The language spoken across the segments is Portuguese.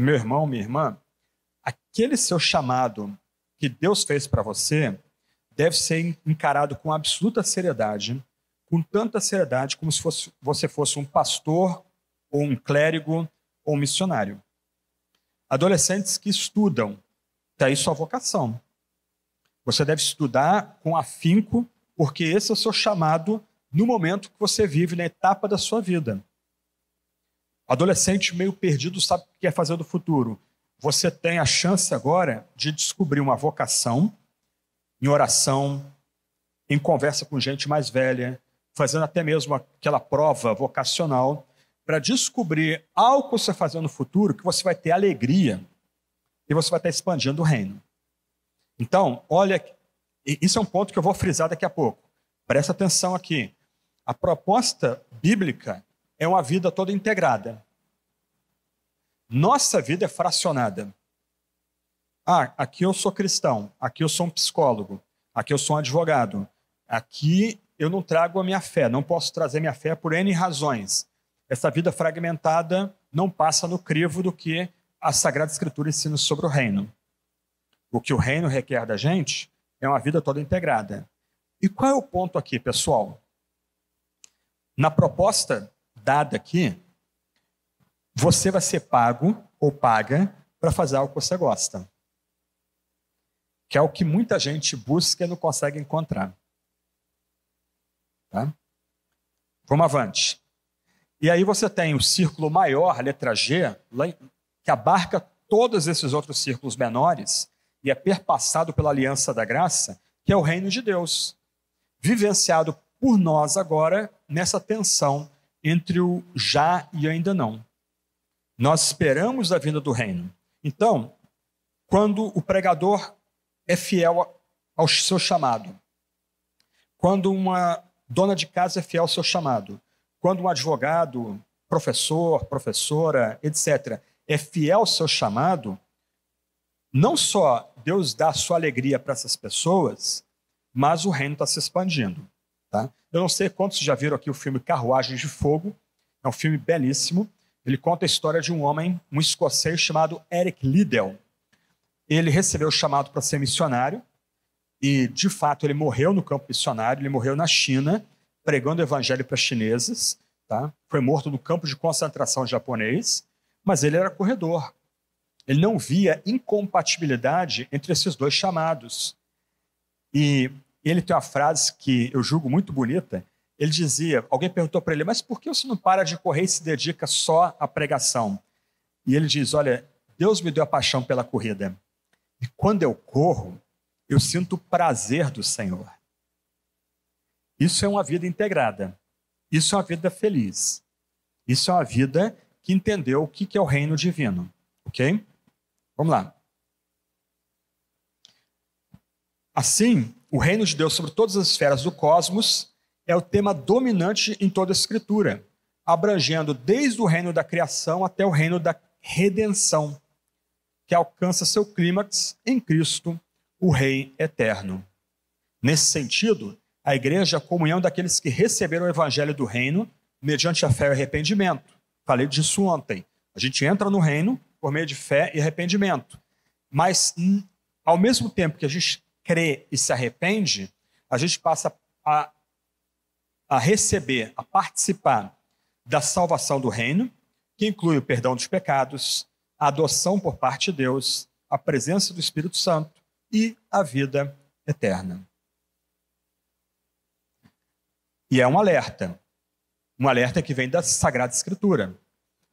meu irmão, minha irmã, aquele seu chamado que Deus fez para você deve ser encarado com absoluta seriedade, com tanta seriedade como se fosse, você fosse um pastor ou um clérigo ou um missionário. Adolescentes que estudam, daí tá sua vocação. Você deve estudar com afinco, porque esse é o seu chamado no momento que você vive, na etapa da sua vida. Adolescente meio perdido sabe o que quer fazer do futuro. Você tem a chance agora de descobrir uma vocação em oração, em conversa com gente mais velha, fazendo até mesmo aquela prova vocacional, para descobrir algo que você fazer no futuro que você vai ter alegria e você vai estar expandindo o reino. Então, olha, isso é um ponto que eu vou frisar daqui a pouco. Presta atenção aqui. A proposta bíblica é uma vida toda integrada. Nossa vida é fracionada. Ah, aqui eu sou cristão, aqui eu sou um psicólogo, aqui eu sou um advogado, aqui eu não trago a minha fé, não posso trazer minha fé por N razões. Essa vida fragmentada não passa no crivo do que a Sagrada Escritura ensina sobre o reino. O que o reino requer da gente é uma vida toda integrada. E qual é o ponto aqui, pessoal? Na proposta dada aqui, você vai ser pago ou paga para fazer algo que você gosta. Que é o que muita gente busca e não consegue encontrar. Tá? Vamos avante. E aí você tem o círculo maior, a letra G, que abarca todos esses outros círculos menores e é perpassado pela aliança da graça, que é o reino de Deus, vivenciado por nós agora nessa tensão entre o já e ainda não. Nós esperamos a vinda do reino. Então, quando o pregador é fiel ao seu chamado, quando uma dona de casa é fiel ao seu chamado, quando um advogado, professor, professora, etc., é fiel ao seu chamado, não só Deus dá sua alegria para essas pessoas, mas o reino está se expandindo. Tá? Eu não sei quantos já viram aqui o filme Carruagens de Fogo, é um filme belíssimo. Ele conta a história de um homem, um escocês chamado Eric Liddell. Ele recebeu o chamado para ser missionário e, de fato, ele morreu no campo missionário, ele morreu na China, pregando o evangelho para chineses. Tá? Foi morto no campo de concentração japonês, mas ele era corredor. Ele não via incompatibilidade entre esses dois chamados. E ele tem uma frase que eu julgo muito bonita. Ele dizia: alguém perguntou para ele, mas por que você não para de correr e se dedica só à pregação? E ele diz: olha, Deus me deu a paixão pela corrida. E quando eu corro, eu sinto o prazer do Senhor. Isso é uma vida integrada. Isso é uma vida feliz. Isso é uma vida que entendeu o que é o reino divino. Ok? Vamos lá. Assim, o reino de Deus sobre todas as esferas do cosmos é o tema dominante em toda a Escritura, abrangendo desde o reino da criação até o reino da redenção, que alcança seu clímax em Cristo, o Rei eterno. Nesse sentido, a igreja é a comunhão daqueles que receberam o evangelho do reino mediante a fé e arrependimento. Falei disso ontem. A gente entra no reino por meio de fé e arrependimento. Mas, ao mesmo tempo que a gente crê e se arrepende, a gente passa a, a receber, a participar da salvação do reino, que inclui o perdão dos pecados, a adoção por parte de Deus, a presença do Espírito Santo e a vida eterna. E é um alerta. Um alerta que vem da Sagrada Escritura.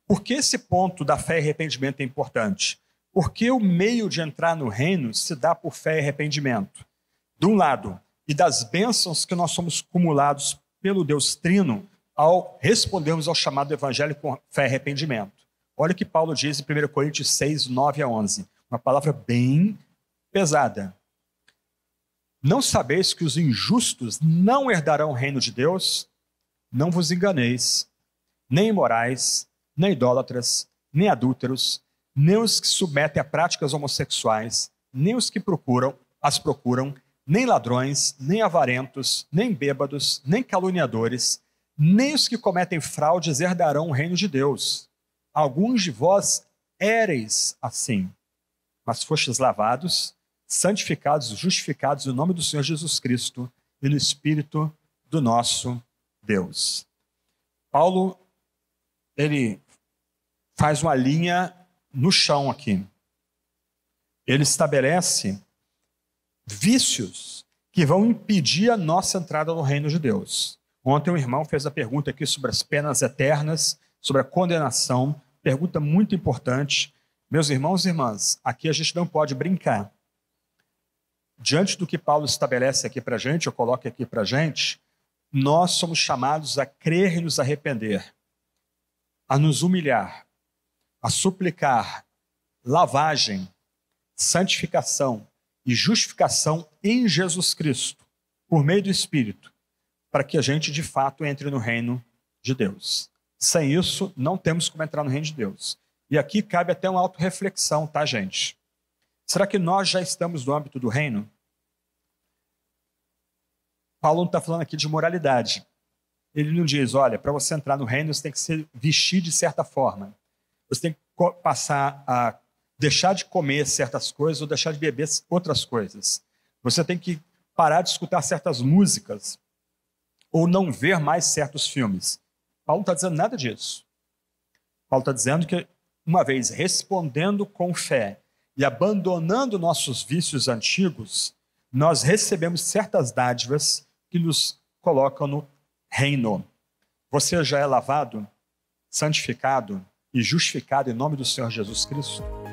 Por que esse ponto da fé e arrependimento é importante? Porque o meio de entrar no reino se dá por fé e arrependimento. De um lado, e das bênçãos que nós somos cumulados pelo Deus Trino ao respondermos ao chamado do Evangelho com fé e arrependimento. Olha o que Paulo diz em 1 Coríntios 6, 9 a 11. Uma palavra bem pesada. Não sabeis que os injustos não herdarão o reino de Deus? Não vos enganeis, nem imorais, nem idólatras, nem adúlteros, nem os que submetem a práticas homossexuais, nem os que procuram, as procuram, nem ladrões, nem avarentos, nem bêbados, nem caluniadores, nem os que cometem fraudes herdarão o reino de Deus. Alguns de vós éreis assim, mas fostes lavados, santificados, justificados no nome do Senhor Jesus Cristo e no Espírito do nosso Deus. Paulo, ele faz uma linha no chão aqui. Ele estabelece vícios que vão impedir a nossa entrada no reino de Deus. Ontem um irmão fez a pergunta aqui sobre as penas eternas, sobre a condenação, pergunta muito importante. Meus irmãos e irmãs, aqui a gente não pode brincar. Diante do que Paulo estabelece aqui para a gente, eu coloco aqui para a gente, nós somos chamados a crer e nos arrepender, a nos humilhar, a suplicar lavagem, santificação e justificação em Jesus Cristo, por meio do Espírito, para que a gente de fato entre no reino de Deus. Sem isso, não temos como entrar no reino de Deus. E aqui cabe até uma autorreflexão, tá, gente? Será que nós já estamos no âmbito do reino? Paulo não está falando aqui de moralidade. Ele não diz, olha, para você entrar no reino você tem que se vestir de certa forma. Você tem que passar a deixar de comer certas coisas ou deixar de beber outras coisas. Você tem que parar de escutar certas músicas ou não ver mais certos filmes. Paulo não está dizendo nada disso. Paulo está dizendo que, uma vez respondendo com fé e abandonando nossos vícios antigos, nós recebemos certas dádivas que nos colocam no reino. Você já é lavado, santificado, e justificado em nome do Senhor Jesus Cristo.